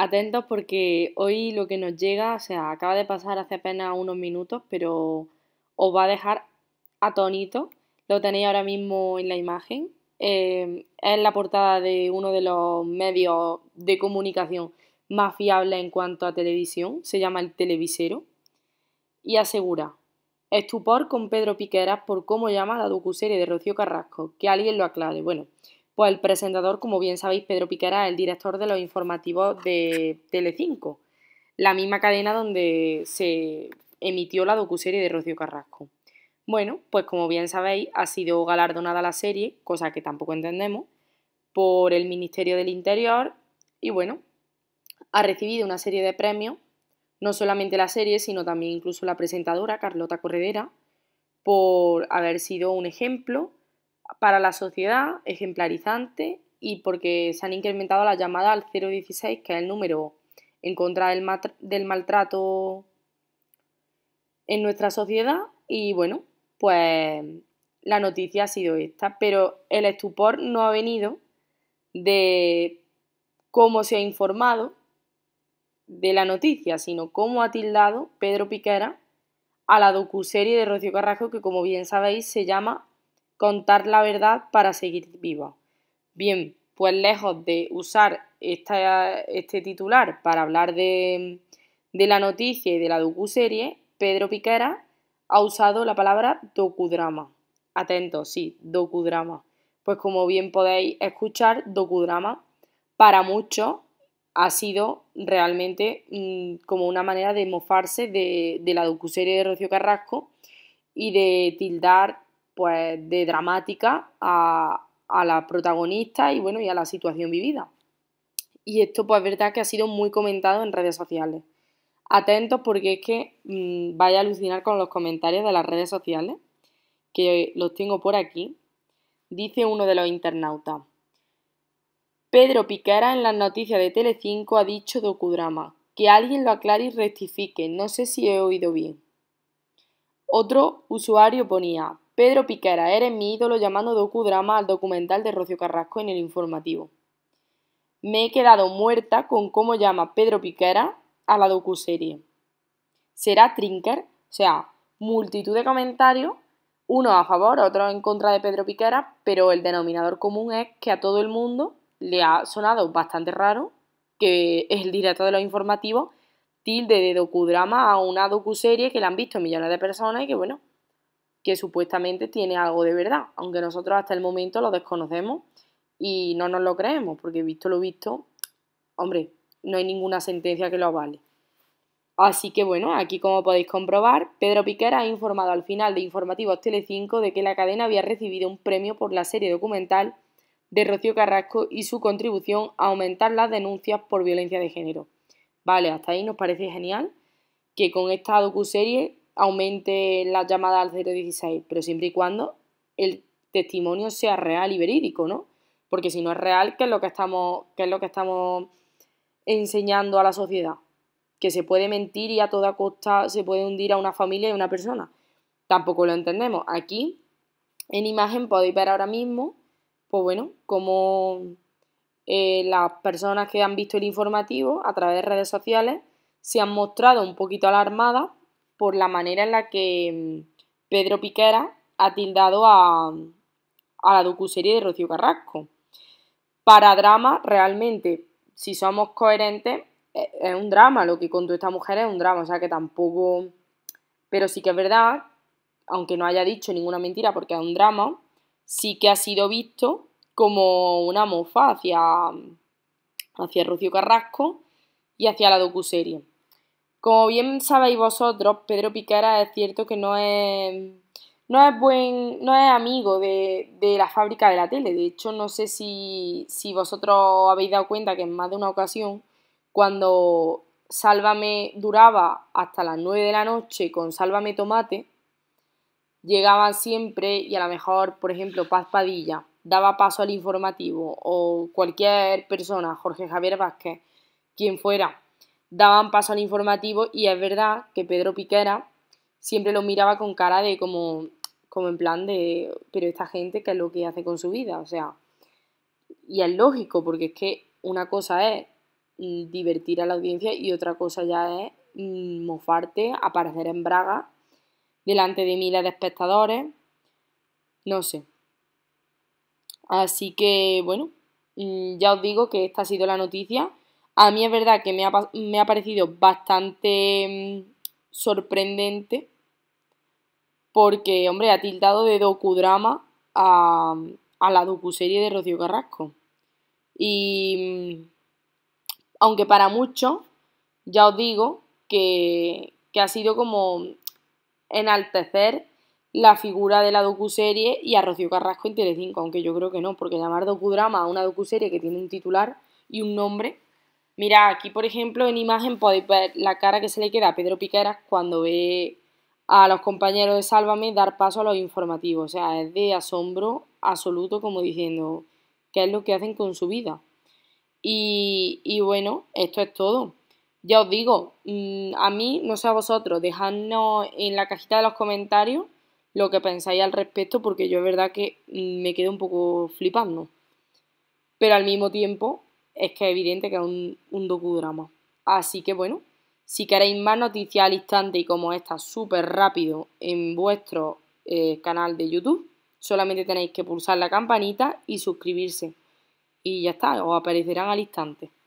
atentos porque hoy lo que nos llega, o sea, acaba de pasar hace apenas unos minutos, pero os va a dejar atonito, Lo tenéis ahora mismo en la imagen. Em, es la portada de uno de los medios de comunicación más fiables en cuanto a televisión. Se llama El Televisero. Y asegura, estupor con Pedro Piqueras por cómo llama la docuserie de Rocío Carrasco. Que alguien lo aclare. Bueno, pues el presentador, como bien sabéis, Pedro Piquera, el director de los informativos de Telecinco, la misma cadena donde se emitió la docuserie de Rocío Carrasco. Bueno, pues como bien sabéis, ha sido galardonada la serie, cosa que tampoco entendemos, por el Ministerio del Interior y bueno, ha recibido una serie de premios, no solamente la serie, sino también incluso la presentadora, Carlota Corredera, por haber sido un ejemplo para la sociedad ejemplarizante y porque se han incrementado la llamada al 016, que es el número en contra del, maltrato en nuestra sociedad. Y bueno, pues la noticia ha sido esta, pero el estupor no ha venido de cómo se ha informado de la noticia, sino cómo ha tildado Pedro Piquera a la docuserie de Rocío Carrasco que como bien sabéis se llama contar la verdad para seguir viva. Bien, pues lejos de usar este titular para hablar de, la noticia y de la docuserie, Pedro Piquera ha usado la palabra docudrama. Atento, sí, docudrama. Pues como bien podéis escuchar, docudrama para muchos ha sido realmente mm, como una manera de mofarse de, de la docuserie de Rocío Carrasco y de tildar pues de dramática a, la protagonista y bueno, y a la situación vivida. Y esto pues es verdad que ha sido muy comentado en redes sociales. Atentos porque es que mm, vaya a alucinar con los comentarios de las redes sociales, que los tengo por aquí. Dice uno de los internautas. Pedro Piquera en las noticias de Telecinco ha dicho docudrama. Que alguien lo aclare y rectifique. No sé si he oído bien. Otro usuario ponía, Pedro Piquera, eres mi ídolo llamando docudrama al documental de Rocío Carrasco en el informativo. Me he quedado muerta con cómo llama Pedro Piquera a la docuserie. Será Trinker, o sea, multitud de comentarios, uno a favor, otros en contra de Pedro Piquera, pero el denominador común es que a todo el mundo le ha sonado bastante raro que el director de los informativos tilde de docudrama a una docuserie que la han visto millones de personas y que, bueno, que supuestamente tiene algo de verdad, aunque nosotros hasta el momento lo desconocemos y no nos lo creemos, porque visto lo visto, hombre, no hay ninguna sentencia que lo avale. Así que bueno, aquí como podéis comprobar, Pedro Piquera ha informado al final de Informativos Telecinco de que la cadena había recibido un premio por la serie documental de Rocío Carrasco y su contribución a aumentar las denuncias por violencia de género. Vale, hasta ahí nos parece genial que con esta docuserie aumente la llamada al 016, pero siempre y cuando el testimonio sea real y verídico, ¿no? Porque si no es real, ¿qué es lo que estamos, es lo que estamos enseñando a la sociedad? Que se puede mentir y a toda costa se puede hundir a una familia y a una persona. Tampoco lo entendemos. Aquí, en imagen, podéis ver ahora mismo, pues bueno, cómo eh, las personas que han visto el informativo a través de redes sociales se han mostrado un poquito alarmadas por la manera en la que mm, Pedro Piquera ha tildado mm, a, la docuserie de Rocío Carrasco. Para drama, realmente, si somos coherentes, e, es un drama, lo que contó esta mujer es un drama, o sea que tampoco... Pero sí que es verdad, aunque no haya dicho ninguna mentira porque es un drama, sí que ha sido visto como una mofa hacia, mm, hacia Rocío Carrasco y hacia la docuserie. Como bien sabéis vosotros, Pedro Piquera es cierto que no es, no es, buen, no es amigo de, la fábrica de la tele. De hecho, no sé si, si vosotros habéis dado cuenta que en más de una ocasión, cuando Sálvame duraba hasta las 9 de la noche con Sálvame Tomate, llegaban siempre y a lo mejor, por ejemplo, Paz Padilla daba paso al informativo o cualquier persona, Jorge Javier Vázquez, quien fuera, daban paso al informativo y es verdad que Pedro Piquera siempre lo miraba con cara de como, como en plan de, pero esta gente, ¿qué es lo que hace con su vida? O sea, y es lógico, porque es que una cosa es mm, divertir a la audiencia y otra cosa ya es mm, mofarte, aparecer en braga delante de miles de espectadores, no sé. Así que, bueno, mm, ya os digo que esta ha sido la noticia a mí es verdad que me ha, parecido bastante mm, sorprendente porque, hombre, ha tildado de docudrama a, la docuserie de Rocío Carrasco. Y mm, aunque para muchos, ya os digo que, que, ha sido como enaltecer la figura de la docuserie y a Rocío Carrasco en Telecinco, aunque yo creo que no, porque llamar docudrama a una docuserie que tiene un titular y un nombre Mira, aquí por ejemplo en imagen podéis ver la cara que se le queda a Pedro Piqueras cuando ve a los compañeros de Sálvame dar paso a los informativos. O sea, es de asombro absoluto como diciendo qué es lo que hacen con su vida. Y, y bueno, esto es todo. Ya os digo, mm, a mí, no sé a vosotros, dejadnos en la cajita de los comentarios lo que pensáis al respecto porque yo es verdad que mm, me quedo un poco flipando. Pero al mismo tiempo es que es evidente que es un, un docudrama. Así que bueno, si queréis más noticias al instante y como esta súper rápido en vuestro eh, canal de YouTube, solamente tenéis que pulsar la campanita y suscribirse. Y ya está, os aparecerán al instante.